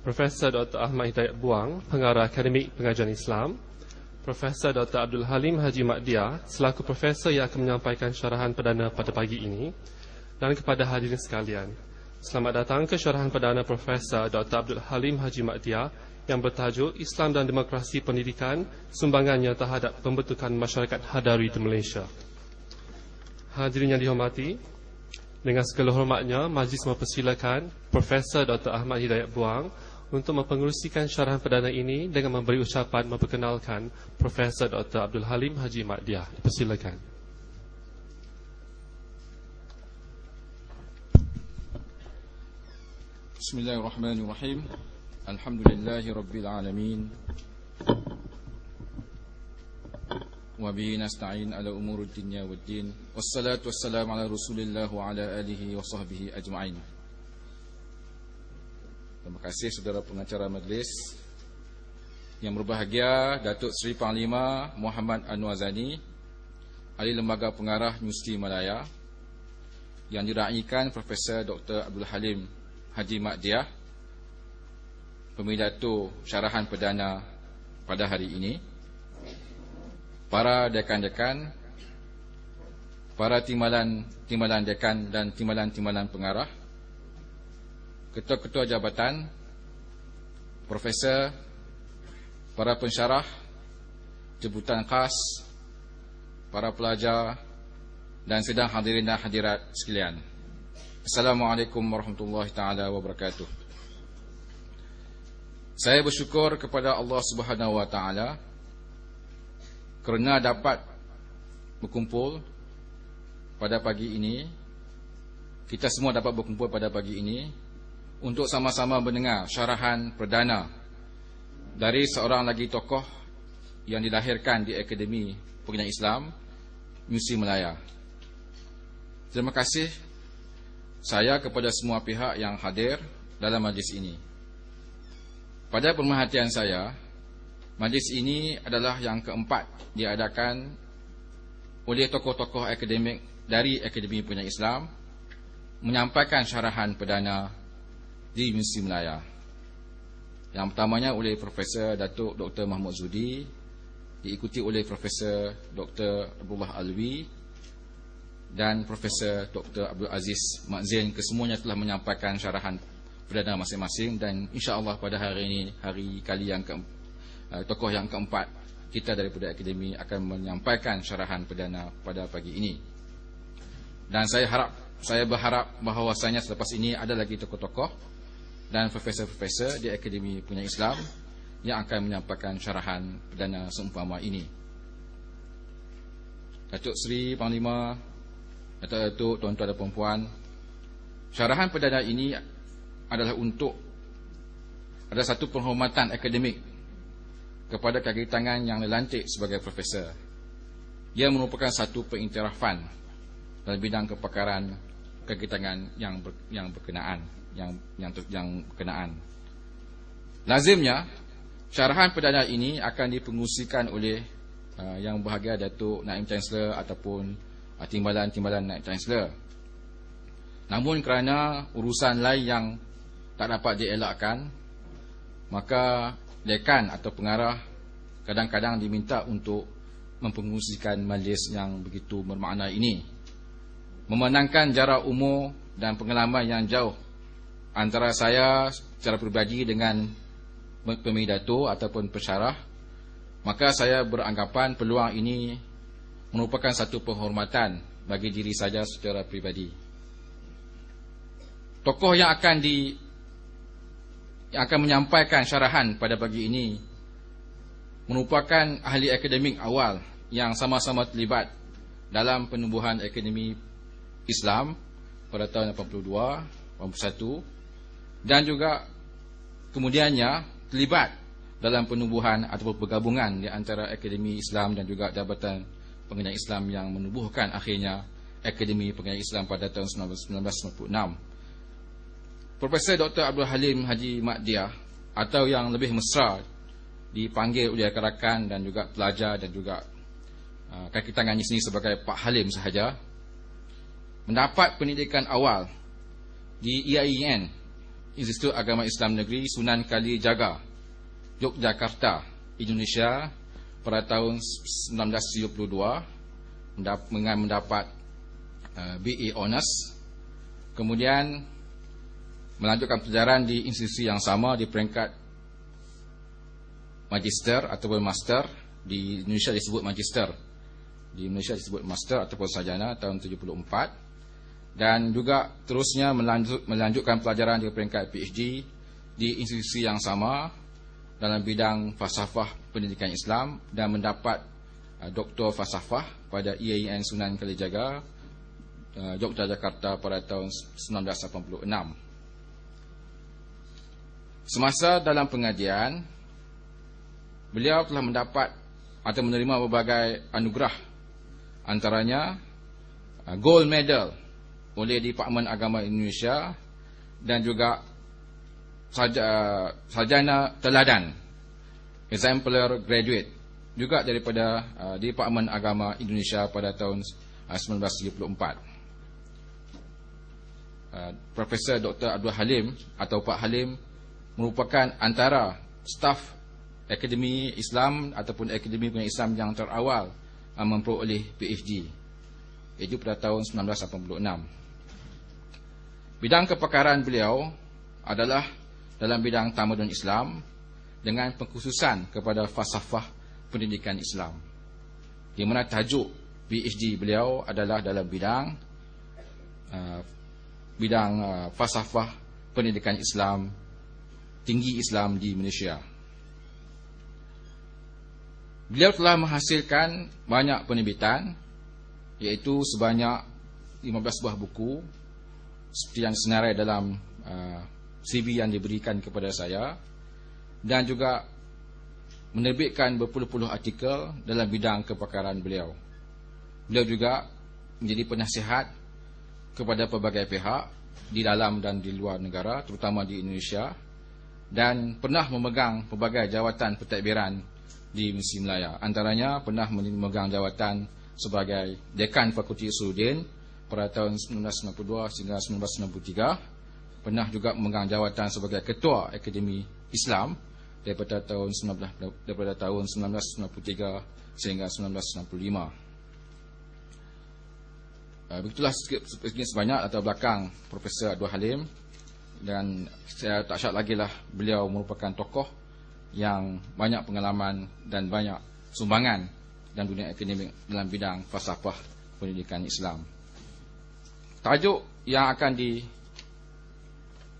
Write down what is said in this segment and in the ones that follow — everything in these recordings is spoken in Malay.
Profesor Dr. Ahmad Hidayat Buang, pengarah Akademik Pengajian Islam. Profesor Dr. Abdul Halim Haji Makdia, selaku profesor yang akan menyampaikan syarahan perdana pada pagi ini. Dan kepada hadirin sekalian, selamat datang ke syarahan perdana Profesor Dr. Abdul Halim Haji Makdia yang bertajuk Islam dan Demokrasi Pendidikan Sumbangannya terhadap Pembentukan Masyarakat Hadari di Malaysia. Hadirin yang dihormati, dengan segala hormatnya, majlis mempersilakan Profesor Dr. Ahmad Hidayat Buang untuk mempengerusikan syarahan perdana ini dengan memberi ucapan memperkenalkan Profesor Dr. Abdul Halim Haji Makdiah. Dipersilakan. Bismillahirrahmanirrahim. Alhamdulillahirrabbilalamin. Wabihi nasta'in ala umurul dunya wa ad-din. Wassalatu wassalamu ala rasulillah wa ala alihi wa sahbihi ajma'in. Terima kasih saudara pengacara majlis yang berbahagia Datuk Seri Panglima Muhammad Anwar Zani ahli lembaga pengarah Universiti Malaya yang diraikan Profesor Dr. Abdul Halim Haji Makdiah pemilatu syarahan perdana pada hari ini para dekan-dekan para timbalan timbalan dekan dan timbalan-timbalan pengarah ketua-ketua jabatan, profesor, para pensyarah, jebutan khas, para pelajar dan sedang hadirin dan hadirat sekalian. Assalamualaikum warahmatullahi taala wabarakatuh. Saya bersyukur kepada Allah Subhanahu wa taala kerana dapat berkumpul pada pagi ini kita semua dapat berkumpul pada pagi ini untuk sama-sama mendengar syarahan perdana dari seorang lagi tokoh yang dilahirkan di Akademi Pengajian Islam Musi Melaya. Terima kasih saya kepada semua pihak yang hadir dalam majlis ini. Pada pemerhatian saya, majlis ini adalah yang keempat diadakan oleh tokoh-tokoh akademik dari Akademi Punya Islam menyampaikan syarahan perdana di Universiti Melaya. Yang pertamanya oleh Profesor Datuk Dr. Mahmud Zudi, diikuti oleh Profesor Dr. Abdullah Alwi dan Profesor Dr. Abdul Aziz Makzin. Kesemuanya telah menyampaikan syarahan perdana masing-masing dan insya-Allah pada hari ini hari kali yang ke eh, tokoh yang keempat kita daripada akademi akan menyampaikan syarahan perdana pada pagi ini. Dan saya harap saya berharap bahawasanya selepas ini ada lagi tokoh-tokoh dan profesor-profesor di Akademi Punya Islam yang akan menyampaikan syarahan perdana seumpama ini. Datuk Seri Panglima, Datuk-Datuk, Tuan-Tuan dan Puan-Puan, syarahan perdana ini adalah untuk ada satu penghormatan akademik kepada kaki tangan yang dilantik sebagai profesor. Ia merupakan satu pengiktirafan dalam bidang kepakaran kaki tangan yang, yang berkenaan yang yang yang kenaan. Lazimnya syarahan perdana ini akan dipengusikan oleh uh, yang berbahagia Datuk Naim Chancellor ataupun uh, timbalan-timbalan Naim Chancellor. Namun kerana urusan lain yang tak dapat dielakkan, maka dekan atau pengarah kadang-kadang diminta untuk mempengusikan majlis yang begitu bermakna ini. Memenangkan jarak umur dan pengalaman yang jauh antara saya secara pribadi dengan pemilih dato ataupun pesyarah maka saya beranggapan peluang ini merupakan satu penghormatan bagi diri saya secara pribadi tokoh yang akan di yang akan menyampaikan syarahan pada pagi ini merupakan ahli akademik awal yang sama-sama terlibat dalam penubuhan akademi Islam pada tahun 82 81 dan juga kemudiannya terlibat dalam penubuhan atau pergabungan di antara Akademi Islam dan juga Jabatan Pengajian Islam yang menubuhkan akhirnya Akademi Pengajian Islam pada tahun 1996. Profesor Dr. Abdul Halim Haji Makdiah atau yang lebih mesra dipanggil oleh rakan-rakan dan juga pelajar dan juga uh, kaki tangannya sendiri sebagai Pak Halim sahaja mendapat pendidikan awal di e IAIN e Institut Agama Islam Negeri Sunan Kali Jaga Yogyakarta, Indonesia pada tahun 1972 dengan mendapat uh, eh, BA Honours kemudian melanjutkan pelajaran di institusi yang sama di peringkat Magister ataupun Master di Indonesia disebut Magister di Indonesia disebut Master ataupun Sajana tahun 1974 dan juga terusnya melanjutkan pelajaran di peringkat PhD di institusi yang sama dalam bidang fasafah pendidikan Islam dan mendapat uh, doktor fasafah pada IAIN e Sunan Kalijaga uh, Jogja Jakarta pada tahun 1986. Semasa dalam pengajian beliau telah mendapat atau menerima berbagai anugerah antaranya uh, gold medal oleh Departemen Agama Indonesia dan juga sarjana teladan exemplar graduate juga daripada uh, Departemen Agama Indonesia pada tahun 1974 uh, uh, Profesor Dr. Abdul Halim atau Pak Halim merupakan antara staf Akademi Islam ataupun Akademi Pengajian Islam yang terawal memperoleh PhD itu pada tahun 1986 Bidang kepakaran beliau adalah dalam bidang tamadun Islam dengan pengkhususan kepada falsafah pendidikan Islam. Di mana tajuk PhD beliau adalah dalam bidang uh, bidang uh, falsafah pendidikan Islam tinggi Islam di Malaysia. Beliau telah menghasilkan banyak penerbitan iaitu sebanyak 15 buah buku seperti yang senarai dalam uh, CV yang diberikan kepada saya dan juga menerbitkan berpuluh-puluh artikel dalam bidang kepakaran beliau. Beliau juga menjadi penasihat kepada pelbagai pihak di dalam dan di luar negara terutama di Indonesia dan pernah memegang pelbagai jawatan pentadbiran di Mesir Melaya. Antaranya pernah memegang jawatan sebagai dekan Fakulti Suhudin pada tahun 1992 sehingga 1993, pernah juga memegang jawatan sebagai ketua Akademi Islam daripada tahun 19 daripada tahun 1963 sehingga 1965 eh, begitulah sikit, sikit sebanyak atau belakang Profesor Abdul Halim dan saya tak syak lagi lah beliau merupakan tokoh yang banyak pengalaman dan banyak sumbangan dalam dunia akademik dalam bidang falsafah pendidikan Islam tajuk yang akan di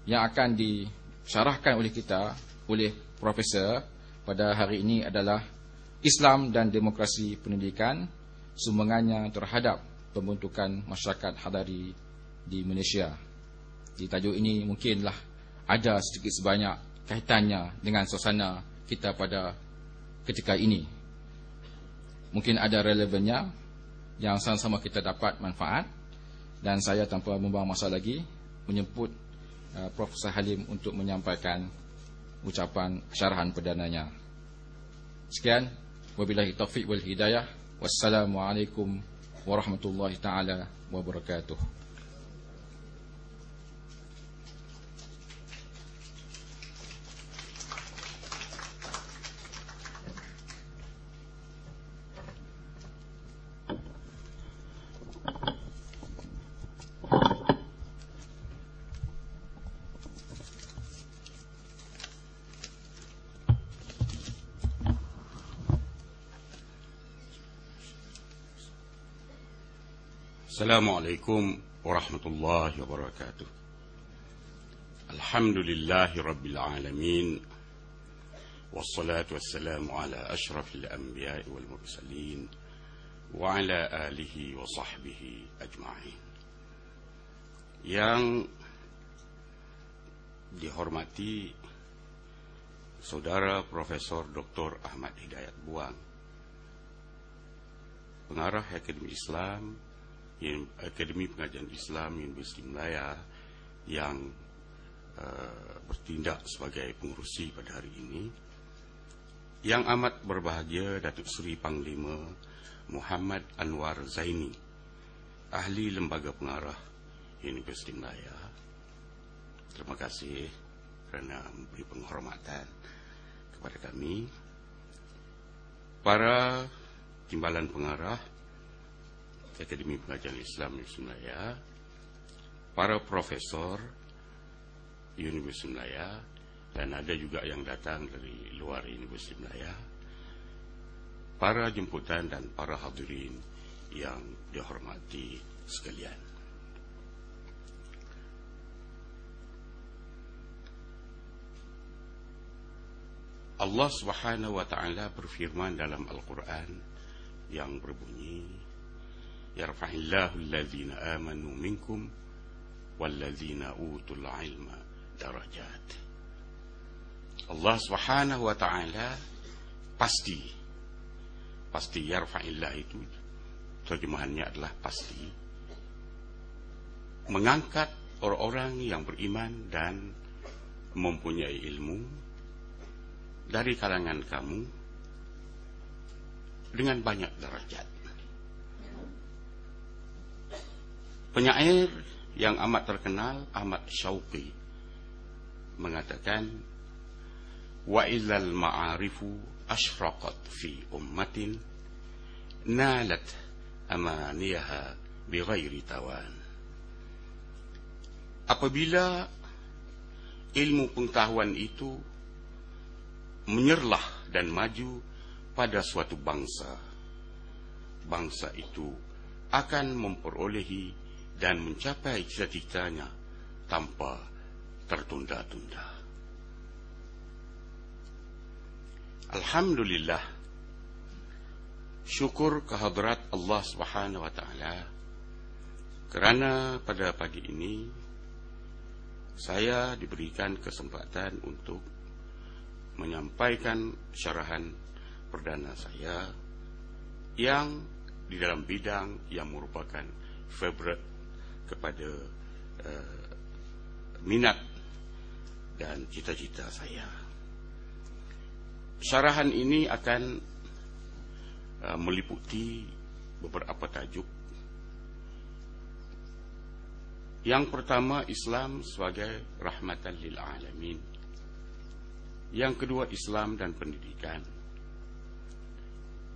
yang akan disyarahkan oleh kita oleh profesor pada hari ini adalah Islam dan demokrasi pendidikan sumbangannya terhadap pembentukan masyarakat hadari di Malaysia. Di tajuk ini mungkinlah ada sedikit sebanyak kaitannya dengan suasana kita pada ketika ini. Mungkin ada relevannya yang sama-sama kita dapat manfaat dan saya tanpa membuang masa lagi menyebut uh, Prof. Halim untuk menyampaikan ucapan syarahan perdananya. Sekian, wabillahi taufiq wal hidayah. Wassalamualaikum warahmatullahi taala wabarakatuh. السلام عليكم ورحمة الله وبركاته الحمد لله رب العالمين والصلاة والسلام على أشرف الأنبياء والمرسلين وعلى آله وصحبه أجمعين yang dihormati Saudara Profesor Dr. Ahmad Hidayat Buang Pengarah Akademi Islam Akademi Pengajian Islam Universiti Melaya yang uh, bertindak sebagai pengurusi pada hari ini yang amat berbahagia Datuk Seri Panglima Muhammad Anwar Zaini ahli lembaga pengarah Universiti Melaya terima kasih kerana memberi penghormatan kepada kami para timbalan pengarah Akademi Pengajian Islam di Sunaya, para profesor Universiti Sunaya, dan ada juga yang datang dari luar Universiti Sunaya, para jemputan dan para hadirin yang dihormati sekalian. Allah Subhanahu wa taala berfirman dalam Al-Qur'an yang berbunyi يرفع الله الذين آمنوا منكم والذين أوتوا العلم درجات Allah subhanahu wa ta'ala Pasti Pasti yarfa'illah itu Terjemahannya adalah pasti Mengangkat orang-orang yang beriman Dan mempunyai ilmu Dari kalangan kamu Dengan banyak derajat Penyair yang amat terkenal Ahmad Syauqi mengatakan Wa illal ma'arifu ashraqat fi ummatin nalat amaniha bighairi tawan Apabila ilmu pengetahuan itu menyerlah dan maju pada suatu bangsa bangsa itu akan memperolehi dan mencapai cita-citanya tanpa tertunda-tunda. Alhamdulillah. Syukur kehadrat Allah Subhanahu wa taala kerana pada pagi ini saya diberikan kesempatan untuk menyampaikan syarahan perdana saya yang di dalam bidang yang merupakan favorite kepada uh, minat dan cita-cita saya. Sarahan ini akan uh, meliputi beberapa tajuk. Yang pertama Islam sebagai rahmatan lil alamin. Yang kedua Islam dan pendidikan.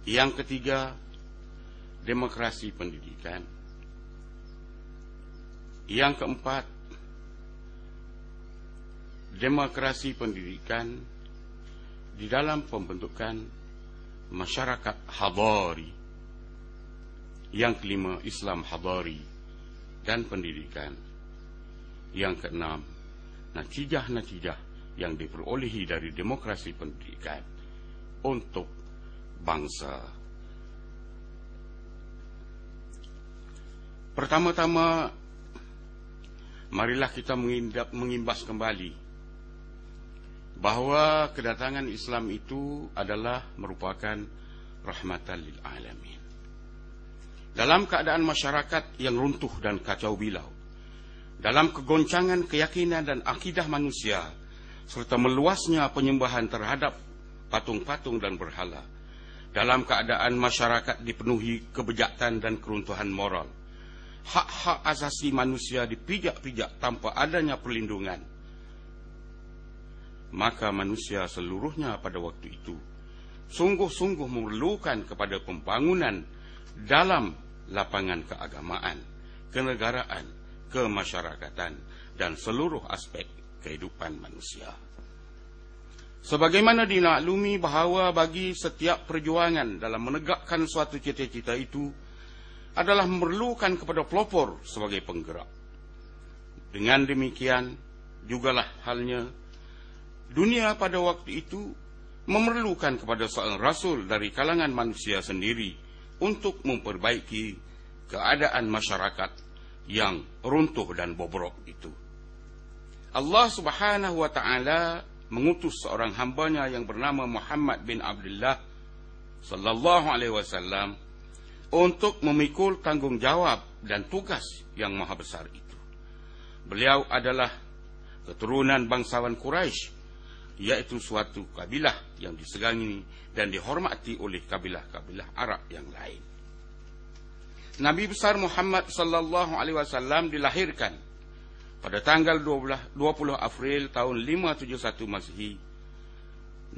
Yang ketiga demokrasi pendidikan. Yang keempat Demokrasi pendidikan Di dalam pembentukan Masyarakat Hadari Yang kelima Islam Hadari Dan pendidikan Yang keenam Natijah-natijah yang diperolehi dari demokrasi pendidikan Untuk bangsa Pertama-tama marilah kita mengindap mengimbas kembali bahawa kedatangan Islam itu adalah merupakan rahmatan lil alamin. Dalam keadaan masyarakat yang runtuh dan kacau bilau, dalam kegoncangan keyakinan dan akidah manusia, serta meluasnya penyembahan terhadap patung-patung dan berhala, dalam keadaan masyarakat dipenuhi kebejatan dan keruntuhan moral, hak-hak asasi manusia dipijak-pijak tanpa adanya perlindungan maka manusia seluruhnya pada waktu itu sungguh-sungguh memerlukan kepada pembangunan dalam lapangan keagamaan, kenegaraan, kemasyarakatan dan seluruh aspek kehidupan manusia. Sebagaimana dinaklumi bahawa bagi setiap perjuangan dalam menegakkan suatu cita-cita itu, adalah memerlukan kepada pelopor sebagai penggerak. Dengan demikian, jugalah halnya, dunia pada waktu itu memerlukan kepada seorang rasul dari kalangan manusia sendiri untuk memperbaiki keadaan masyarakat yang runtuh dan bobrok itu. Allah subhanahu wa ta'ala mengutus seorang hambanya yang bernama Muhammad bin Abdullah sallallahu alaihi wasallam untuk memikul tanggungjawab dan tugas yang maha besar itu. Beliau adalah keturunan bangsawan Quraisy, iaitu suatu kabilah yang disegani dan dihormati oleh kabilah-kabilah Arab yang lain. Nabi besar Muhammad sallallahu alaihi wasallam dilahirkan pada tanggal 12, 20 April tahun 571 Masehi.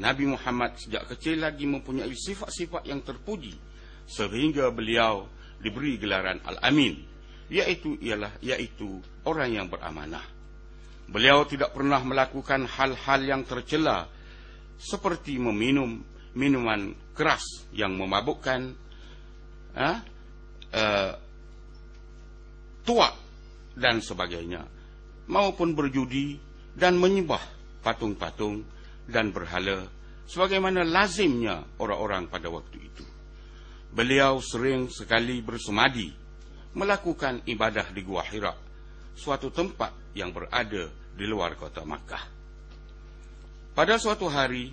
Nabi Muhammad sejak kecil lagi mempunyai sifat-sifat yang terpuji sehingga beliau diberi gelaran Al-Amin yaitu ialah yaitu orang yang beramanah. Beliau tidak pernah melakukan hal-hal yang tercela seperti meminum minuman keras yang memabukkan ha, uh, eh, tua dan sebagainya maupun berjudi dan menyembah patung-patung dan berhala sebagaimana lazimnya orang-orang pada waktu itu beliau sering sekali bersemadi melakukan ibadah di Gua Hira, suatu tempat yang berada di luar kota Makkah. Pada suatu hari,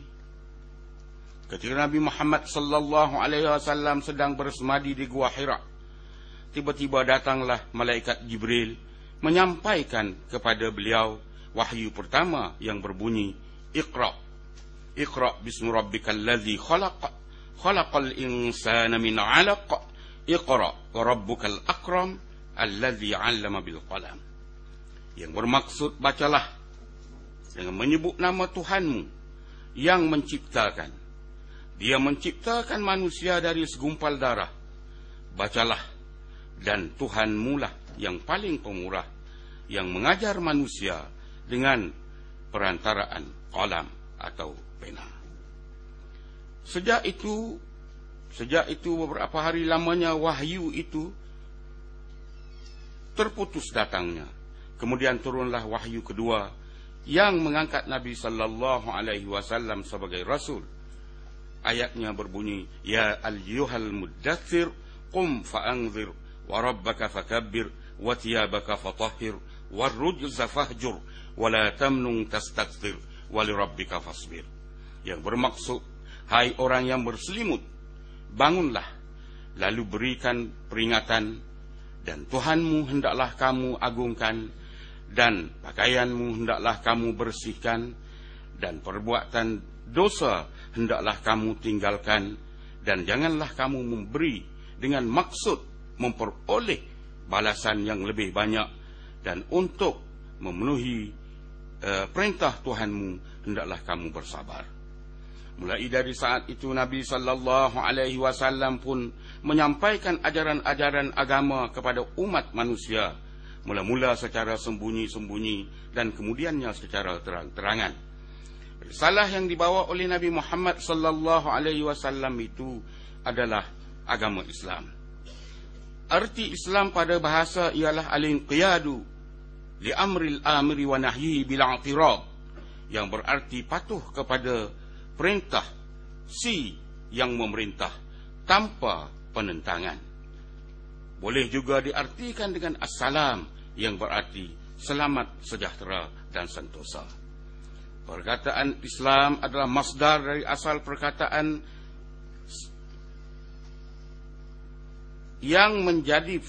ketika Nabi Muhammad sallallahu alaihi wasallam sedang bersemadi di Gua Hira, tiba-tiba datanglah malaikat Jibril menyampaikan kepada beliau wahyu pertama yang berbunyi Iqra. Iqra bismi rabbikal ladzi khalaq خلق الإنسان من علق اقرأ وربك الأكرم الذي علم بالقلم yang bermaksud bacalah dengan menyebut nama Tuhanmu yang menciptakan dia menciptakan manusia dari segumpal darah bacalah dan Tuhanmu lah yang paling pemurah yang mengajar manusia dengan perantaraan kolam atau Sejak itu Sejak itu beberapa hari lamanya wahyu itu Terputus datangnya Kemudian turunlah wahyu kedua Yang mengangkat Nabi Sallallahu Alaihi Wasallam sebagai Rasul Ayatnya berbunyi Ya al-yuhal muddathir Qum fa'angzir Warabbaka fakabbir Watiabaka fatahhir Warrujza fahjur Wala tamnung tastakfir Walirabbika fasbir Yang bermaksud Hai orang yang berselimut, bangunlah, lalu berikan peringatan, dan Tuhanmu hendaklah kamu agungkan, dan pakaianmu hendaklah kamu bersihkan, dan perbuatan dosa hendaklah kamu tinggalkan, dan janganlah kamu memberi dengan maksud memperoleh balasan yang lebih banyak, dan untuk memenuhi uh, perintah Tuhanmu hendaklah kamu bersabar. Mulai dari saat itu Nabi sallallahu alaihi wasallam pun menyampaikan ajaran-ajaran agama kepada umat manusia, mula-mula secara sembunyi-sembunyi dan kemudiannya secara terang-terangan. Salah yang dibawa oleh Nabi Muhammad sallallahu alaihi wasallam itu adalah agama Islam. Arti Islam pada bahasa ialah alin inqiyadu li amril amri wa nahyi bil yang berarti patuh kepada perintah si yang memerintah tanpa penentangan. Boleh juga diartikan dengan assalam yang berarti selamat sejahtera dan sentosa. Perkataan Islam adalah masdar dari asal perkataan yang menjadi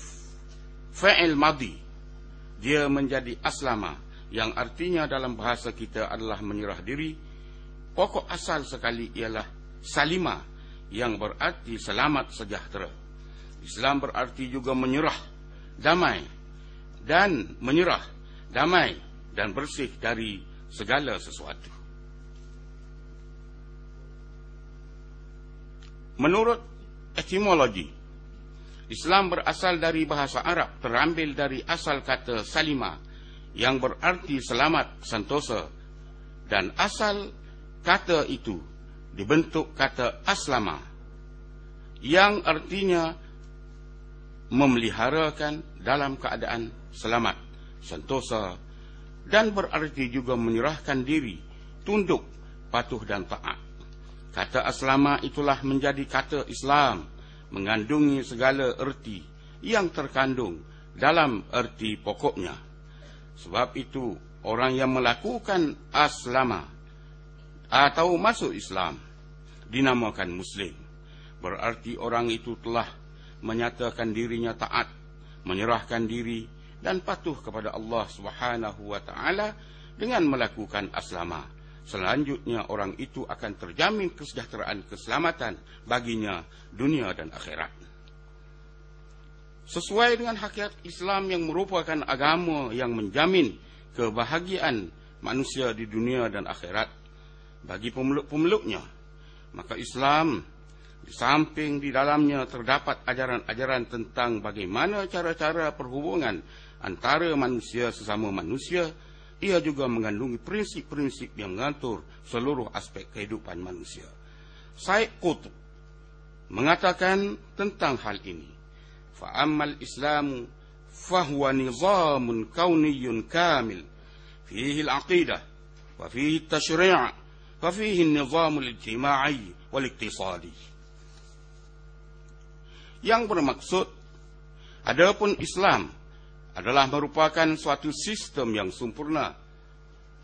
fa'il madi Dia menjadi aslama yang artinya dalam bahasa kita adalah menyerah diri pokok asal sekali ialah salima yang berarti selamat sejahtera. Islam berarti juga menyerah, damai dan menyerah, damai dan bersih dari segala sesuatu. Menurut etimologi, Islam berasal dari bahasa Arab terambil dari asal kata salima yang berarti selamat, sentosa dan asal kata itu dibentuk kata aslama yang artinya memeliharakan dalam keadaan selamat, sentosa dan berarti juga menyerahkan diri, tunduk, patuh dan taat. Kata aslama itulah menjadi kata Islam mengandungi segala erti yang terkandung dalam erti pokoknya. Sebab itu orang yang melakukan aslamah atau ah, masuk Islam dinamakan Muslim. Berarti orang itu telah menyatakan dirinya taat, menyerahkan diri dan patuh kepada Allah Subhanahu Wa Taala dengan melakukan aslama. Selanjutnya orang itu akan terjamin kesejahteraan keselamatan baginya dunia dan akhirat. Sesuai dengan hakikat Islam yang merupakan agama yang menjamin kebahagiaan manusia di dunia dan akhirat, bagi pemeluk-pemeluknya. Maka Islam di samping di dalamnya terdapat ajaran-ajaran tentang bagaimana cara-cara perhubungan antara manusia sesama manusia, ia juga mengandungi prinsip-prinsip yang mengatur seluruh aspek kehidupan manusia. Said Qutb mengatakan tentang hal ini. Fa'amal Islam fahuwa nizamun kauniyun kamil fihi al-aqidah wa fihi tashri'ah ففيه النظام الاجتماعي والاقتصادي yang bermaksud adapun Islam adalah merupakan suatu sistem yang sempurna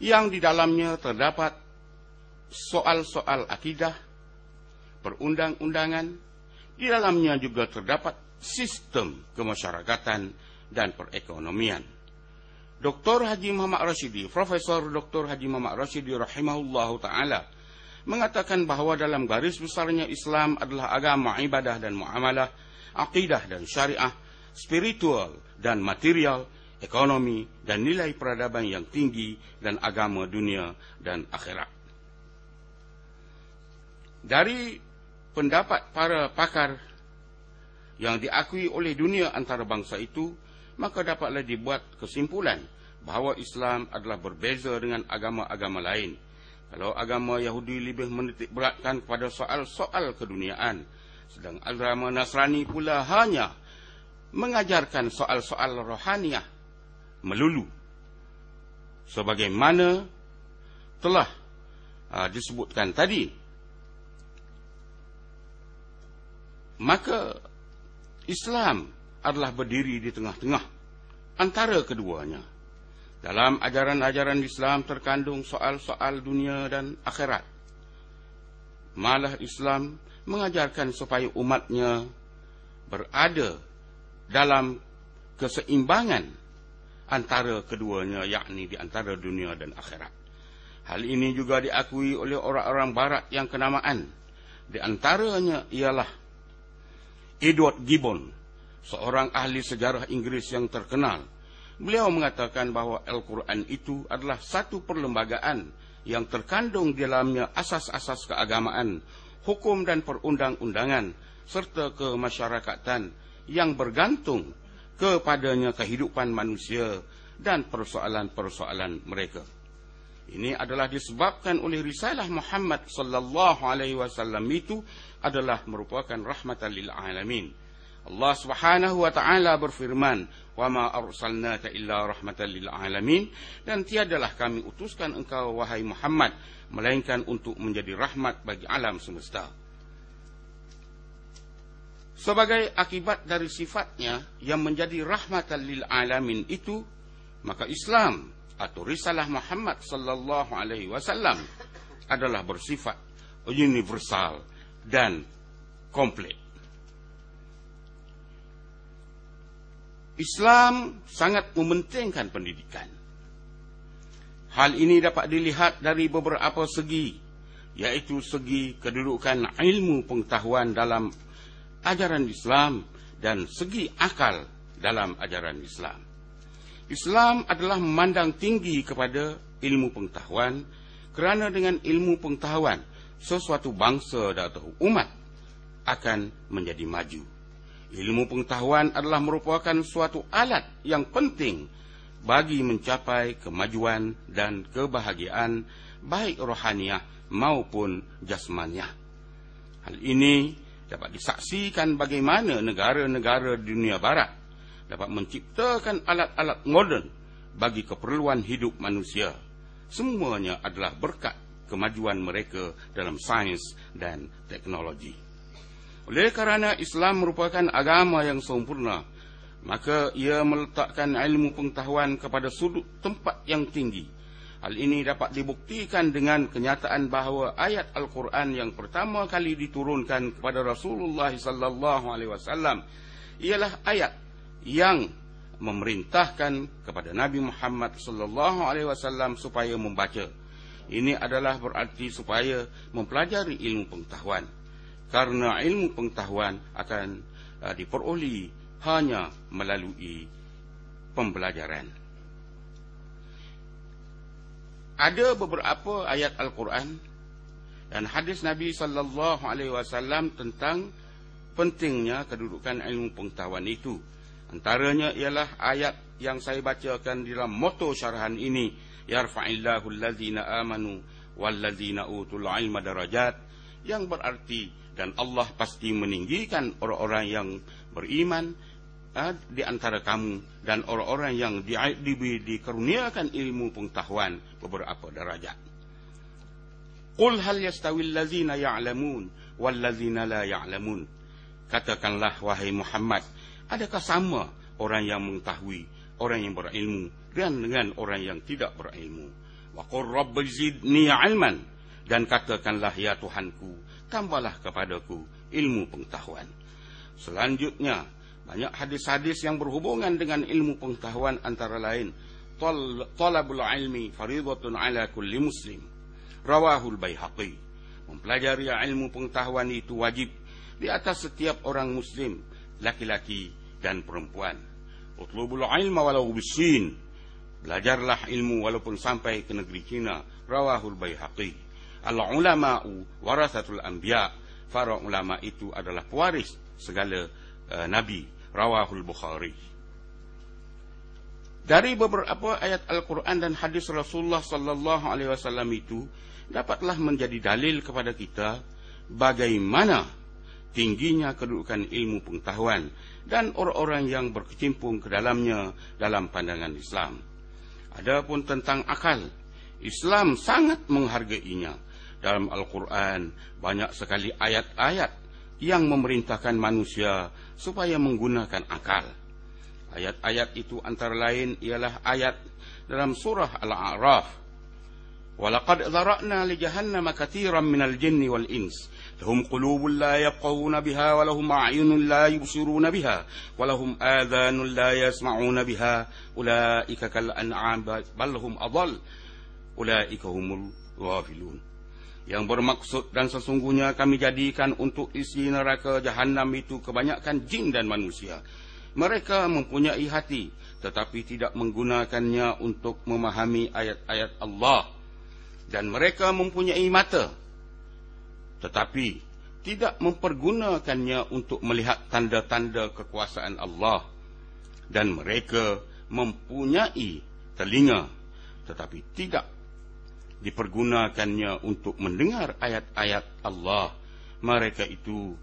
yang di dalamnya terdapat soal-soal akidah perundang-undangan di dalamnya juga terdapat sistem kemasyarakatan dan perekonomian Dr. Haji Muhammad Rashidi, Profesor Dr. Haji Muhammad Rashidi rahimahullahu taala mengatakan bahawa dalam garis besarnya Islam adalah agama ibadah dan muamalah, akidah dan syariah, spiritual dan material, ekonomi dan nilai peradaban yang tinggi dan agama dunia dan akhirat. Dari pendapat para pakar yang diakui oleh dunia antarabangsa itu, maka dapatlah dibuat kesimpulan bahawa Islam adalah berbeza dengan agama-agama lain. Kalau agama Yahudi lebih menitik beratkan kepada soal-soal keduniaan, sedang agama Nasrani pula hanya mengajarkan soal-soal rohaniah melulu. Sebagaimana telah aa, ah, disebutkan tadi, maka Islam adalah berdiri di tengah-tengah antara keduanya. Dalam ajaran-ajaran Islam terkandung soal-soal dunia dan akhirat. Malah Islam mengajarkan supaya umatnya berada dalam keseimbangan antara keduanya yakni di antara dunia dan akhirat. Hal ini juga diakui oleh orang-orang barat yang kenamaan di antaranya ialah Edward Gibbon seorang ahli sejarah Inggris yang terkenal. Beliau mengatakan bahawa Al-Quran itu adalah satu perlembagaan yang terkandung di dalamnya asas-asas keagamaan, hukum dan perundang-undangan serta kemasyarakatan yang bergantung kepadanya kehidupan manusia dan persoalan-persoalan mereka. Ini adalah disebabkan oleh risalah Muhammad sallallahu alaihi wasallam itu adalah merupakan rahmatan lil alamin. Allah Subhanahu wa taala berfirman, "Wa ma arsalnaka illa rahmatan lil alamin." Dan tiadalah kami utuskan engkau wahai Muhammad melainkan untuk menjadi rahmat bagi alam semesta. Sebagai akibat dari sifatnya yang menjadi rahmatan lil alamin itu, maka Islam atau risalah Muhammad sallallahu alaihi wasallam adalah bersifat universal dan komplit. Islam sangat mementingkan pendidikan. Hal ini dapat dilihat dari beberapa segi, yaitu segi kedudukan ilmu pengetahuan dalam ajaran Islam dan segi akal dalam ajaran Islam. Islam adalah memandang tinggi kepada ilmu pengetahuan kerana dengan ilmu pengetahuan sesuatu bangsa atau umat akan menjadi maju. Ilmu pengetahuan adalah merupakan suatu alat yang penting bagi mencapai kemajuan dan kebahagiaan baik rohaniah maupun jasmaniah. Hal ini dapat disaksikan bagaimana negara-negara dunia barat dapat menciptakan alat-alat moden bagi keperluan hidup manusia. Semuanya adalah berkat kemajuan mereka dalam sains dan teknologi. Oleh kerana Islam merupakan agama yang sempurna, maka ia meletakkan ilmu pengetahuan kepada sudut tempat yang tinggi. Hal ini dapat dibuktikan dengan kenyataan bahawa ayat Al-Quran yang pertama kali diturunkan kepada Rasulullah SAW ialah ayat yang memerintahkan kepada Nabi Muhammad SAW supaya membaca. Ini adalah berarti supaya mempelajari ilmu pengetahuan karena ilmu pengetahuan akan uh, diperoleh hanya melalui pembelajaran. Ada beberapa ayat Al-Quran dan hadis Nabi sallallahu alaihi wasallam tentang pentingnya kedudukan ilmu pengetahuan itu. Antaranya ialah ayat yang saya bacakan di dalam moto syarahan ini, "Yarfaillahul ladzina amanu wal ladzina utul ilma darajat yang berarti dan Allah pasti meninggikan orang-orang yang beriman eh, di antara kamu dan orang-orang yang di, di, dikaruniakan ilmu pengetahuan beberapa darajat. Qul hal yastawil ladzina ya'lamun wal ladzina la ya'lamun. Katakanlah wahai Muhammad, adakah sama orang yang mengetahui, orang yang berilmu dengan, dengan orang yang tidak berilmu? Wa qur rabbi 'ilman dan katakanlah ya Tuhanku, tambahlah kepadaku ilmu pengetahuan. Selanjutnya, banyak hadis-hadis yang berhubungan dengan ilmu pengetahuan antara lain, talabul ilmi faridatun ala kulli muslim. Rawahul Baihaqi. Mempelajari ilmu pengetahuan itu wajib di atas setiap orang muslim, laki-laki dan perempuan. Utlubul ilma walau bisin. Belajarlah ilmu walaupun sampai ke negeri China. Rawahul Baihaqi. Al-ulama'u warasatul anbiya Para ulama itu adalah pewaris segala uh, nabi Rawahul Bukhari Dari beberapa ayat Al-Quran dan hadis Rasulullah sallallahu alaihi wasallam itu dapatlah menjadi dalil kepada kita bagaimana tingginya kedudukan ilmu pengetahuan dan orang-orang yang berkecimpung ke dalamnya dalam pandangan Islam. Adapun tentang akal, Islam sangat menghargainya dalam Al-Quran banyak sekali ayat-ayat yang memerintahkan manusia supaya menggunakan akal. Ayat-ayat itu antara lain ialah ayat dalam surah Al-A'raf. Walaqad dharana li jahannam katiran minal jinni wal ins. Lahum qulubun la yaqawuna biha wa lahum a'yunun la yubsiruna biha wa lahum adhanun la yasma'una biha ulaika kal an'am bal hum adall ulaika humul ghafilun yang bermaksud dan sesungguhnya kami jadikan untuk isi neraka jahanam itu kebanyakan jin dan manusia. Mereka mempunyai hati tetapi tidak menggunakannya untuk memahami ayat-ayat Allah dan mereka mempunyai mata tetapi tidak mempergunakannya untuk melihat tanda-tanda kekuasaan Allah dan mereka mempunyai telinga tetapi tidak dipergunakannya untuk mendengar ayat-ayat Allah mereka itu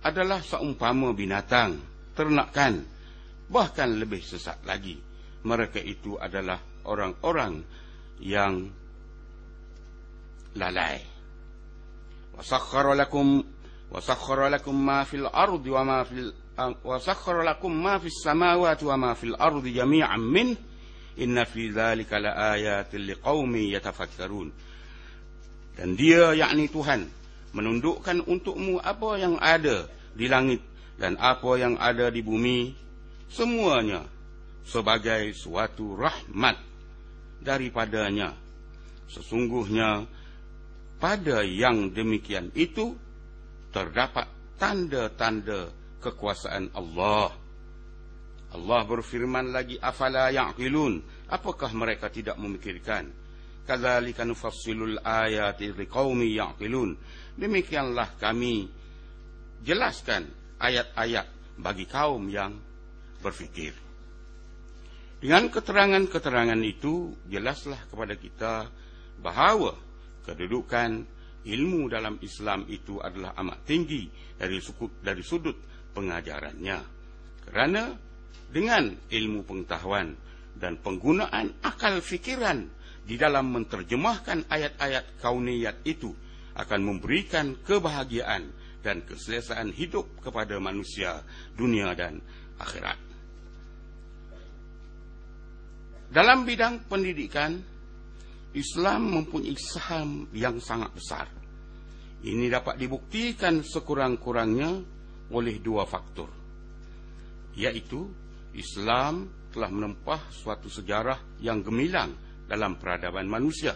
adalah seumpama binatang ternakan bahkan lebih sesat lagi mereka itu adalah orang-orang yang lalai wasakhkhara lakum wasakhkhara lakum ma fil ardi wa ma fil wasakhkhara lakum ma fis samawati wa ma fil ardi jami'an minhu Inna fi dhalika la ayatil liqawmi yatafakkarun Dan dia yakni Tuhan Menundukkan untukmu apa yang ada di langit Dan apa yang ada di bumi Semuanya Sebagai suatu rahmat Daripadanya Sesungguhnya Pada yang demikian itu Terdapat tanda-tanda kekuasaan Allah. Allah berfirman lagi afala yaqilun apakah mereka tidak memikirkan kadzalika nufassilul ayati liqaumi yaqilun demikianlah kami jelaskan ayat-ayat bagi kaum yang berfikir dengan keterangan-keterangan itu jelaslah kepada kita bahawa kedudukan ilmu dalam Islam itu adalah amat tinggi dari sudut dari sudut pengajarannya kerana dengan ilmu pengetahuan dan penggunaan akal fikiran di dalam menterjemahkan ayat-ayat kauniyat itu akan memberikan kebahagiaan dan keselesaan hidup kepada manusia dunia dan akhirat. Dalam bidang pendidikan, Islam mempunyai saham yang sangat besar. Ini dapat dibuktikan sekurang-kurangnya oleh dua faktor iaitu Islam telah menempah suatu sejarah yang gemilang dalam peradaban manusia.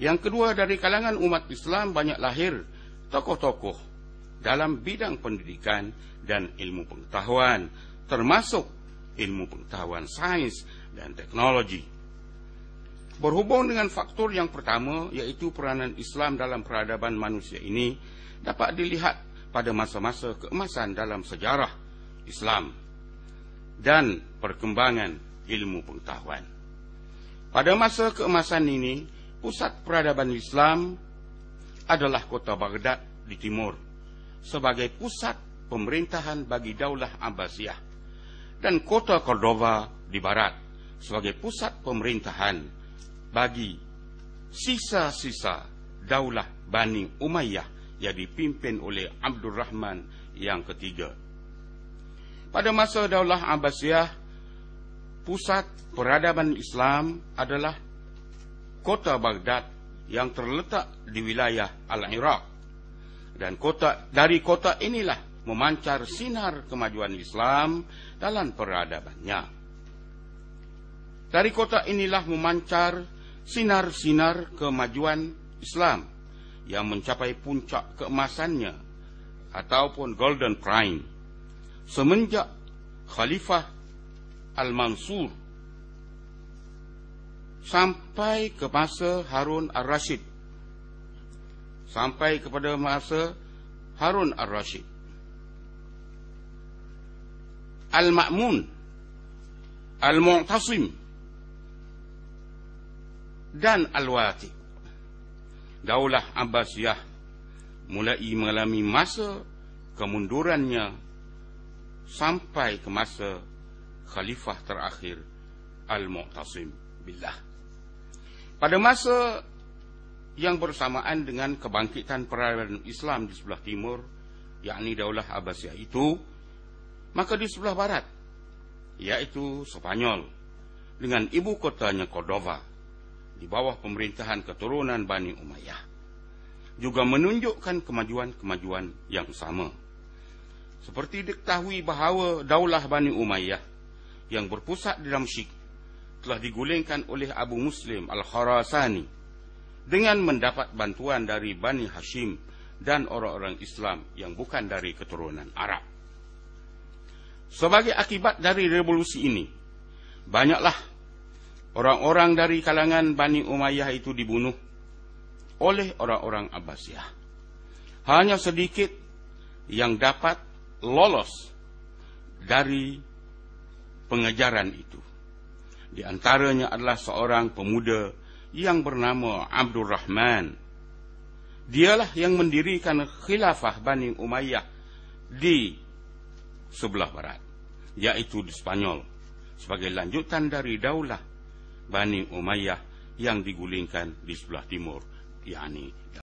Yang kedua, dari kalangan umat Islam banyak lahir tokoh-tokoh dalam bidang pendidikan dan ilmu pengetahuan, termasuk ilmu pengetahuan sains dan teknologi. Berhubung dengan faktor yang pertama, yaitu peranan Islam dalam peradaban manusia ini, dapat dilihat pada masa-masa keemasan dalam sejarah. Islam dan perkembangan ilmu pengetahuan. Pada masa keemasan ini, pusat peradaban Islam adalah kota Baghdad di timur sebagai pusat pemerintahan bagi daulah Abbasiyah dan kota Cordova di barat sebagai pusat pemerintahan bagi sisa-sisa daulah Bani Umayyah yang dipimpin oleh Abdul Rahman yang ketiga pada masa daulah Abbasiyah, pusat peradaban Islam adalah kota Baghdad yang terletak di wilayah Al-Iraq. Dan kota dari kota inilah memancar sinar kemajuan Islam dalam peradabannya. Dari kota inilah memancar sinar-sinar kemajuan Islam yang mencapai puncak keemasannya ataupun golden prime semenjak Khalifah Al-Mansur sampai ke masa Harun Ar-Rashid sampai kepada masa Harun Ar-Rashid Al-Ma'mun Al-Mu'tasim dan Al-Wati Daulah Abbasiyah mulai mengalami masa kemundurannya sampai ke masa khalifah terakhir Al-Mu'tasim Billah. Pada masa yang bersamaan dengan kebangkitan peradaban Islam di sebelah timur, yakni Daulah Abbasiyah itu, maka di sebelah barat, yaitu Spanyol, dengan ibu kotanya Cordova, di bawah pemerintahan keturunan Bani Umayyah, juga menunjukkan kemajuan-kemajuan yang sama – seperti diketahui bahawa daulah Bani Umayyah yang berpusat di Damsyik telah digulingkan oleh Abu Muslim Al-Khurasani dengan mendapat bantuan dari Bani Hashim dan orang-orang Islam yang bukan dari keturunan Arab. Sebagai akibat dari revolusi ini, banyaklah orang-orang dari kalangan Bani Umayyah itu dibunuh oleh orang-orang Abbasiyah. Hanya sedikit yang dapat lolos dari pengejaran itu. Di antaranya adalah seorang pemuda yang bernama Abdul Rahman. Dialah yang mendirikan khilafah Bani Umayyah di sebelah barat, yaitu di Spanyol, sebagai lanjutan dari daulah Bani Umayyah yang digulingkan di sebelah timur, yakni